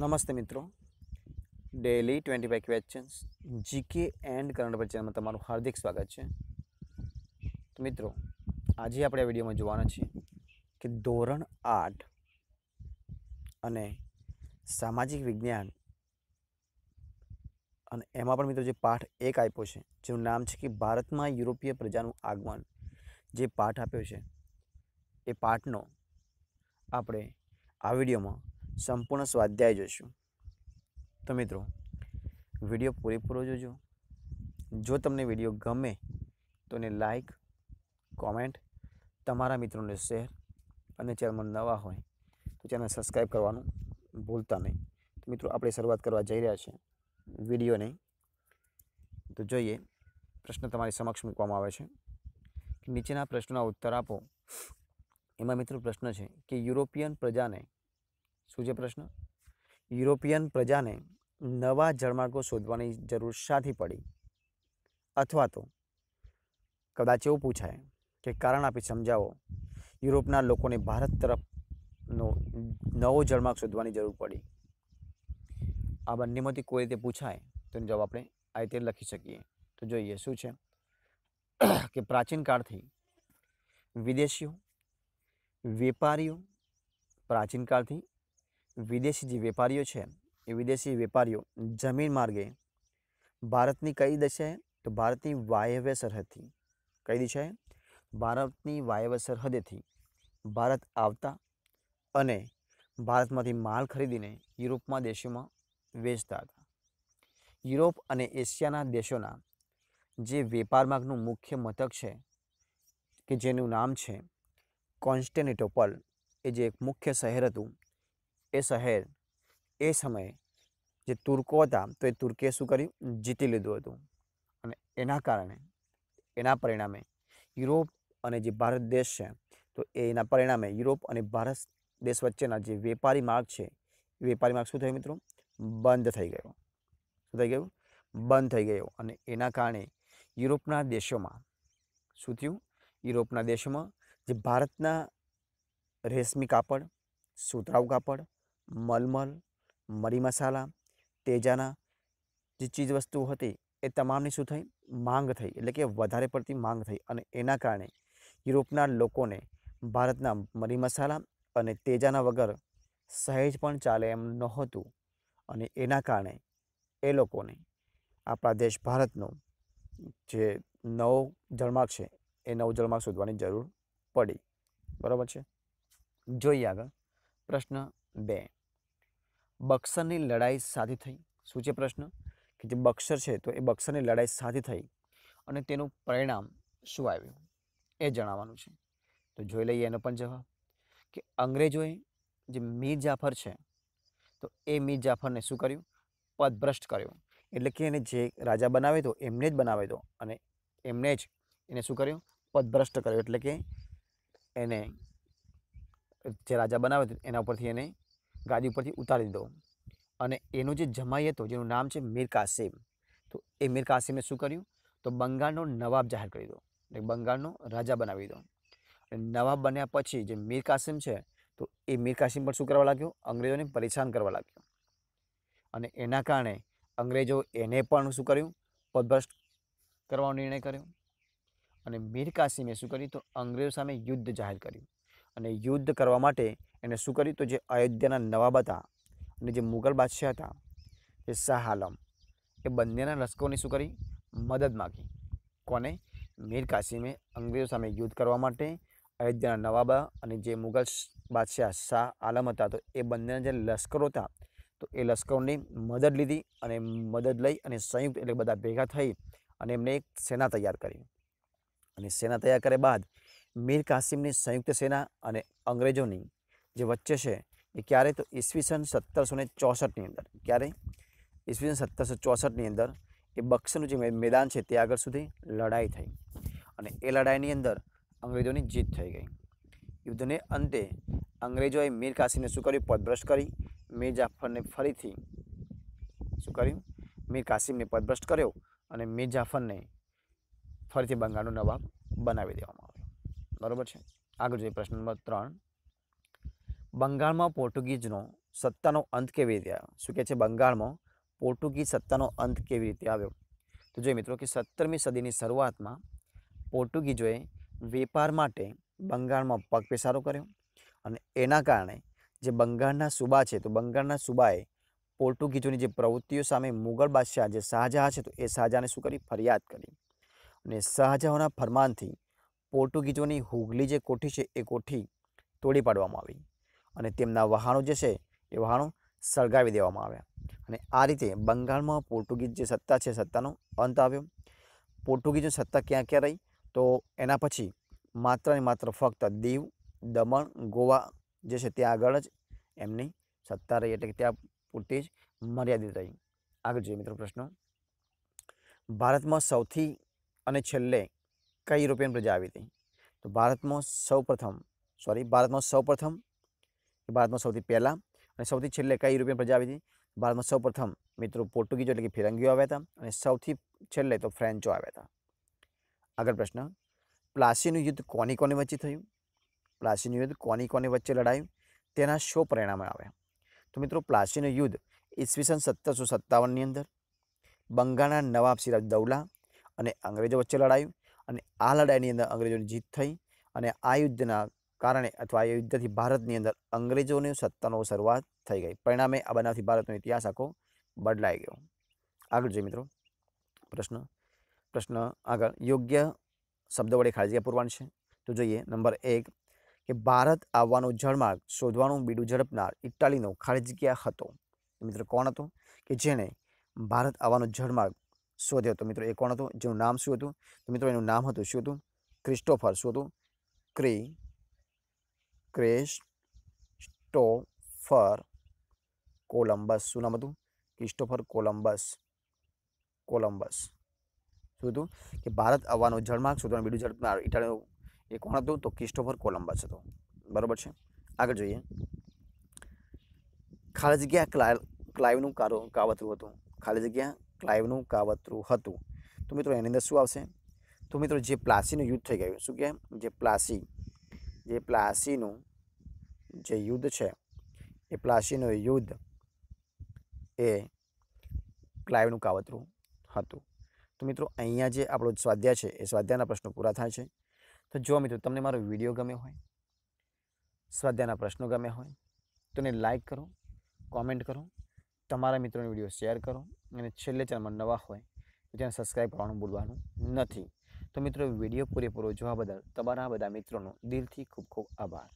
નમસ્તે મિત્રો daily twenty five questions GK and current પરિચયમાં તમારું હાર્દિક સ્વાગત છે તો મિત્રો આજે આપણે આ વિડીયોમાં જોવાના છીએ કે ધોરણ આઠ અને સામાજિક વિજ્ઞાન અને એમાં પણ મિત્રો જે પાઠ એક આપ્યો છે જેનું નામ છે કે ભારતમાં યુરોપીય પ્રજાનું આગમન જે પાઠ આપ્યો છે એ પાઠનો આપણે આ વિડીયોમાં સંપૂર્ણ સ્વાધ્યાય જોઈશું તો મિત્રો વિડીયો પૂરેપૂરો જોજો જો તમને વિડીયો ગમે તો એને લાઈક કોમેન્ટ તમારા મિત્રોને શેર અને ચેનલમાં નવા હોય તો ચેનલ સબસ્ક્રાઈબ કરવાનું ભૂલતા નહીં તો મિત્રો આપણે શરૂઆત કરવા જઈ રહ્યા છીએ વિડીયોને તો જોઈએ પ્રશ્ન તમારી સમક્ષ મૂકવામાં આવે છે નીચેના પ્રશ્નોના ઉત્તર આપો એમાં મિત્રો પ્રશ્ન છે કે યુરોપિયન પ્રજાને શું છે પ્રશ્ન યુરોપિયન પ્રજાને નવા જળમાર્ગો શોધવાની જરૂર શાથી પડી અથવા તો કદાચ એવું પૂછાય કે કારણ આપી સમજાવો યુરોપના લોકોને ભારત તરફનો નવો જળમાર્ગ શોધવાની જરૂર પડી આ બંનેમાંથી કોઈ રીતે પૂછાય તો જવાબ આપણે આ રીતે લખી શકીએ તો જોઈએ શું છે કે પ્રાચીન કાળથી વિદેશીઓ વેપારીઓ પ્રાચીન કાળથી વિદેશી જે વેપારીઓ છે એ વિદેશી વેપારીઓ જમીન માર્ગે ભારતની કઈ દિશાએ તો ભારતની વાયવ્ય સરહદથી કઈ દિશાએ ભારતની વાયવ્ય સરહદેથી ભારત આવતા અને ભારતમાંથી માલ ખરીદીને યુરોપમાં દેશોમાં વેચતા હતા યુરોપ અને એશિયાના દેશોના જે વેપાર માર્ગનું મુખ્ય મથક છે કે જેનું નામ છે કોન્સ્ટેનિટોપલ એ જે એક મુખ્ય શહેર હતું એ શહેર એ સમયે જે તુર્કો હતા તો એ તુર્કીએ શું કર્યું જીતી લીધું હતું અને એના કારણે એના પરિણામે યુરોપ અને જે ભારત દેશ છે તો એના પરિણામે યુરોપ અને ભારત દેશ વચ્ચેના જે વેપારી માર્ગ છે એ વેપારી માર્ગ શું થયો મિત્રો બંધ થઈ ગયો શું થઈ ગયું બંધ થઈ ગયો અને એના કારણે યુરોપના દેશોમાં શું થયું યુરોપના દેશોમાં જે ભારતના રેશમી કાપડ સુતરાઉ કાપડ મલમલ મરી મસાલા તેજાના જે ચીજ વસ્તુઓ હતી એ તમામની શું થઈ માંગ થઈ એટલે કે વધારે પડતી માંગ થઈ અને એના કારણે યુરોપના લોકોને ભારતના મરી મસાલા અને તેજાના વગર સહેજ પણ ચાલે એમ નહોતું અને એના કારણે એ લોકોને આપણા દેશ ભારતનો જે નવો જળમાર્ગ છે એ નવો જળમાર્ગ શોધવાની જરૂર પડી બરાબર છે જોઈએ આગળ પ્રશ્ન બે બક્સરની લડાઈ સાથે થઈ શું છે પ્રશ્ન કે જે બક્સર છે તો એ બક્સરની લડાઈ સાથે થઈ અને તેનું પરિણામ શું આવ્યું એ જણાવવાનું છે તો જોઈ લઈએ એનો પણ જવાબ કે અંગ્રેજોએ જે મીર જાફર છે તો એ મીર જાફરને શું કર્યું પદભ્રષ્ટ કર્યો એટલે કે એને જે રાજા બનાવ્યો હતો એમને જ બનાવ્યો તો અને એમને જ એને શું કર્યું પદભ્રષ્ટ કર્યો એટલે કે એને જે રાજા બનાવે એના ઉપરથી એને ગાદી ઉપરથી ઉતારી દીધો અને એનો જે જમાઈ હતો જેનું નામ છે મીર કાસિમ તો એ મીર કાસિમે શું કર્યું તો બંગાળનો નવાબ જાહેર કરી દીધો એટલે બંગાળનો રાજા બનાવી દીધો અને નવાબ બન્યા પછી જે મીર કાસિમ છે તો એ મીર કાસિમ પર શું કરવા લાગ્યો અંગ્રેજોને પરેશાન કરવા લાગ્યો અને એના કારણે અંગ્રેજો એને પણ શું કર્યું પદભ્રષ્ટ કરવાનો નિર્ણય કર્યો અને મીર કાસિમે શું કર્યું તો અંગ્રેજો સામે યુદ્ધ જાહેર કર્યું અને યુદ્ધ કરવા માટે એને શું કર્યું તો જે અયોધ્યાના નવાબ હતા અને જે મુગલ બાદશાહ હતા એ શાહ આલમ એ બંનેના લશ્કરોની શું કરી મદદ માગી કોને મીર કાસિમે અંગ્રેજો સામે યુદ્ધ કરવા માટે અયોધ્યાના નવાબ અને જે મુગલ બાદશાહ શાહ આલમ હતા તો એ બંનેના જે લશ્કરો હતા તો એ લશ્કરોની મદદ લીધી અને મદદ લઈ અને સંયુક્ત એટલે બધા ભેગા થઈ અને એમને એક સેના તૈયાર કરી અને સેના તૈયાર કર્યા બાદ મીર કાસિમની સંયુક્ત સેના અને અંગ્રેજોની જે વચ્ચે છે એ ક્યારે તો ઈસવીસન સત્તરસો ને ચોસઠની અંદર ક્યારે ઈસવીસન સત્તરસો ચોસઠની અંદર એ બક્સરનું જે મેદાન છે તે આગળ સુધી લડાઈ થઈ અને એ લડાઈની અંદર અંગ્રેજોની જીત થઈ ગઈ યુદ્ધને અંતે અંગ્રેજોએ મીર કાસિમને શું કર્યું પદભ્રષ્ટ કરી મીર જાફરને ફરીથી શું કર્યું મીર કાસિમને પદભ્રષ્ટ કર્યો અને મીર જાફરને ફરીથી બંગાળનો નવાબ બનાવી દેવામાં આવ્યો બરાબર છે આગળ જોઈએ પ્રશ્ન નંબર ત્રણ બંગાળમાં પોર્ટુગીઝનો સત્તાનો અંત કેવી રીતે આવ્યો શું કહે છે બંગાળમાં પોર્ટુગીઝ સત્તાનો અંત કેવી રીતે આવ્યો તો જોઈએ મિત્રો કે સત્તરમી સદીની શરૂઆતમાં પોર્ટુગીઝોએ વેપાર માટે બંગાળમાં પગપેસારો કર્યો અને એના કારણે જે બંગાળના સૂબા છે તો બંગાળના સુબાએ પોર્ટુગીઝોની જે પ્રવૃત્તિઓ સામે મુગલ બાદશાહ જે શાહજહાં છે તો એ શાહજહાંને શું કરી ફરિયાદ કરી અને શાહજહાંના ફરમાનથી પોર્ટુગીઝોની હુગલી જે કોઠી છે એ કોઠી તોડી પાડવામાં આવી અને તેમના વહાણો જે છે એ વહાણો સળગાવી દેવામાં આવ્યા અને આ રીતે બંગાળમાં પોર્ટુગીઝ જે સત્તા છે સત્તાનો અંત આવ્યો પોર્ટુગીઝની સત્તા ક્યાં ક્યાં રહી તો એના પછી માત્ર ને માત્ર ફક્ત દીવ દમણ ગોવા જે છે ત્યાં આગળ જ એમની સત્તા રહી એટલે કે ત્યાં પૂરતી જ મર્યાદિત રહી આગળ જોઈએ મિત્રો પ્રશ્નો ભારતમાં સૌથી અને છેલ્લે કઈ યુરોપિયન પ્રજા આવી હતી તો ભારતમાં સૌપ્રથમ સોરી ભારતમાં સૌપ્રથમ કે ભારતમાં સૌથી પહેલાં અને સૌથી છેલ્લે કઈ યુરોપિયન પ્રજા આવી હતી ભારતમાં સૌપ્રથમ મિત્રો પોર્ટુગીઝો એટલે કે ફિરંગીઓ આવ્યા હતા અને સૌથી છેલ્લે તો ફ્રેન્ચો આવ્યા હતા આગળ પ્રશ્ન પ્લાસીનું યુદ્ધ કોની કોની વચ્ચે થયું પ્લાસીનું યુદ્ધ કોની કોની વચ્ચે લડાયું તેના શો પરિણામે આવ્યા તો મિત્રો પ્લાસીનું યુદ્ધ ઈસવીસન સત્તરસો સત્તાવનની અંદર બંગાળના નવાબ સિરાજ દૌલા અને અંગ્રેજો વચ્ચે લડાયું અને આ લડાઈની અંદર અંગ્રેજોની જીત થઈ અને આ યુદ્ધના કારણે અથવા એ યુદ્ધથી ભારતની અંદર અંગ્રેજોની સત્તાનો શરૂઆત થઈ ગઈ પરિણામે આ બનાવથી ભારતનો ઇતિહાસ આખો બદલાઈ ગયો આગળ જોઈએ મિત્રો પ્રશ્ન પ્રશ્ન આગળ યોગ્ય શબ્દ વડે ખાળજી પૂરવાનું છે તો જોઈએ નંબર એક કે ભારત આવવાનો જળમાર્ગ શોધવાનું બીડું ઝડપનાર ઇટાલીનો ખાળજગીયા હતો મિત્રો કોણ હતો કે જેણે ભારત આવવાનો જળમાર્ગ શોધ્યો હતો મિત્રો એ કોણ હતો જેનું નામ શું હતું તો મિત્રો એનું નામ હતું શું હતું ક્રિસ્ટોફર શું હતું ક્રી ક્રિસ્ટોફર કોલંબસ શું નામ હતું ક્રિસ્ટોફર કોલંબસ કોલંબસ શું હતું કે ભારત આવવાનો જળમાર્ગ શોધવાનું બીજું ઝડપનાર ઇટાલીનું એ કોણ હતું તો ક્રિસ્ટોફર કોલંબસ હતો બરાબર છે આગળ જોઈએ ખાલી જગ્યા ક્લાય ક્લાઇવનું કારો કાવતરું હતું ખાલી જગ્યા ક્લાઇવનું કાવતરું હતું તો મિત્રો એની અંદર શું આવશે તો મિત્રો જે પ્લાસીનું યુદ્ધ થઈ ગયું શું કે જે પ્લાસી જે પ્લાસીનું જે યુદ્ધ છે એ પ્લાસીનું યુદ્ધ એ ક્લાઇવનું કાવતરું હતું તો મિત્રો અહીંયા જે આપણો સ્વાધ્યાય છે એ સ્વાધ્યાયના પ્રશ્નો પૂરા થાય છે તો જો મિત્રો તમને મારો વિડીયો ગમ્યો હોય સ્વાધ્યાયના પ્રશ્નો ગમ્યા હોય તો એને લાઇક કરો કોમેન્ટ કરો તમારા મિત્રોને વિડીયો શેર કરો અને છેલ્લે ચેનલમાં નવા હોય તો તેને સબસ્ક્રાઈબ કરવાનું ભૂલવાનું નથી તો મિત્રો વિડીયો પૂરેપૂરો જોવા બદલ તમારા બધા મિત્રોનો દિલથી ખૂબ ખૂબ આભાર